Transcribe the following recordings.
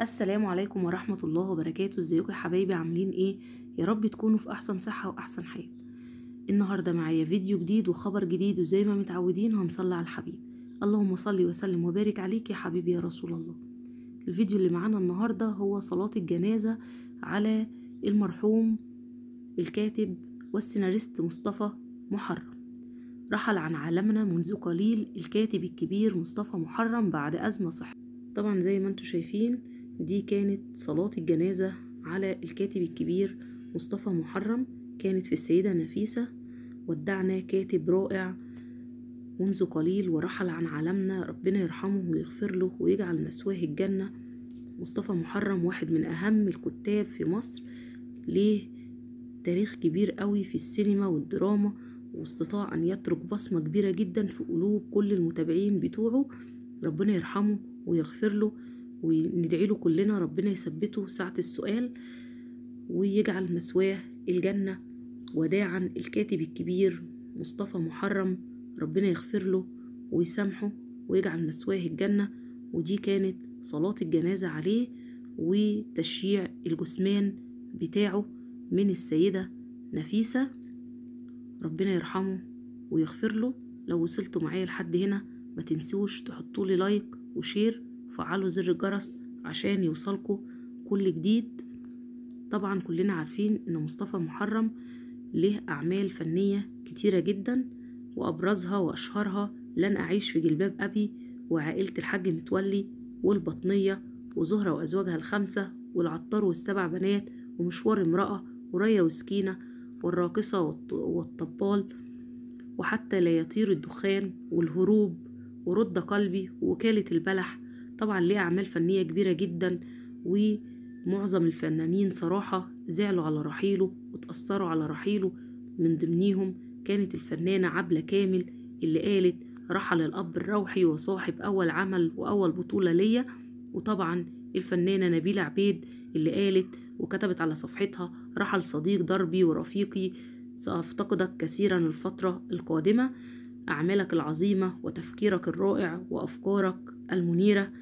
السلام عليكم ورحمة الله وبركاته ازيكم يا حبايبي عاملين ايه يا رب تكونوا في احسن صحة واحسن حال النهاردة معايا فيديو جديد وخبر جديد وزي ما متعودين هنصلي على الحبيب اللهم صل وسلم وبارك عليك يا حبيبي يا رسول الله الفيديو اللي معانا النهاردة هو صلاة الجنازة على المرحوم الكاتب والسيناريست مصطفى محرم رحل عن عالمنا منذ قليل الكاتب الكبير مصطفى محرم بعد أزمة صحية طبعا زي ما انتم شايفين دي كانت صلاة الجنازة على الكاتب الكبير مصطفى محرم كانت في السيدة نفيسة ودعنا كاتب رائع منذ قليل ورحل عن عالمنا ربنا يرحمه ويغفر له ويجعل مثواه الجنة مصطفى محرم واحد من أهم الكتاب في مصر ليه تاريخ كبير قوي في السينما والدراما واستطاع أن يترك بصمة كبيرة جدا في قلوب كل المتابعين بتوعه ربنا يرحمه ويغفر له وندعي له كلنا ربنا يثبته ساعة السؤال ويجعل مثواه الجنة وداعا الكاتب الكبير مصطفى محرم ربنا يغفر له ويسامحه ويجعل مثواه الجنة ودي كانت صلاة الجنازة عليه وتشييع الجثمان بتاعه من السيدة نفيسة ربنا يرحمه ويغفر له لو وصلتوا معايا لحد هنا ما تنسوش تحطولي لايك وشير وفعلوا زر الجرس عشان يوصلكوا كل جديد طبعا كلنا عارفين ان مصطفى محرم له اعمال فنيه كتيره جدا وابرزها واشهرها لن اعيش في جلباب ابي وعائله الحاج متولي والبطنيه وزهره وازواجها الخمسه والعطار والسبع بنات ومشوار امراه وريا وسكينه والراقصه والطبال وحتى لا يطير الدخان والهروب ورد قلبي ووكاله البلح طبعا ليه أعمال فنية كبيرة جدا ومعظم الفنانين صراحة زعلوا على رحيله وتأثروا على رحيله من ضمنهم كانت الفنانة عبلة كامل اللي قالت رحل الأب الروحي وصاحب أول عمل وأول بطولة ليا وطبعا الفنانة نبيلة عبيد اللي قالت وكتبت على صفحتها رحل صديق دربي ورفيقي سأفتقدك كثيرا الفترة القادمة أعمالك العظيمة وتفكيرك الرائع وأفكارك المنيرة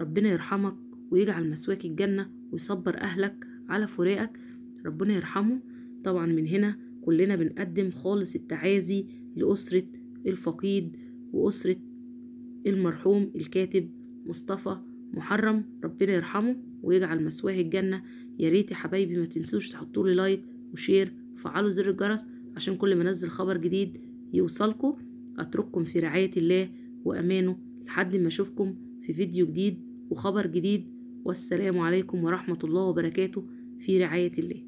ربنا يرحمك ويجعل مسواك الجنة ويصبر أهلك على فراقك ربنا يرحمه طبعا من هنا كلنا بنقدم خالص التعازي لأسرة الفقيد وأسرة المرحوم الكاتب مصطفى محرم ربنا يرحمه ويجعل مسواه الجنة يا ريت يا حبايبي ما تنسوش تحطوا لي لايك وشير وفعلوا زر الجرس عشان كل ما انزل خبر جديد يوصلكم اترككم في رعاية الله وامانه لحد ما اشوفكم في فيديو جديد وخبر جديد والسلام عليكم ورحمة الله وبركاته في رعاية الله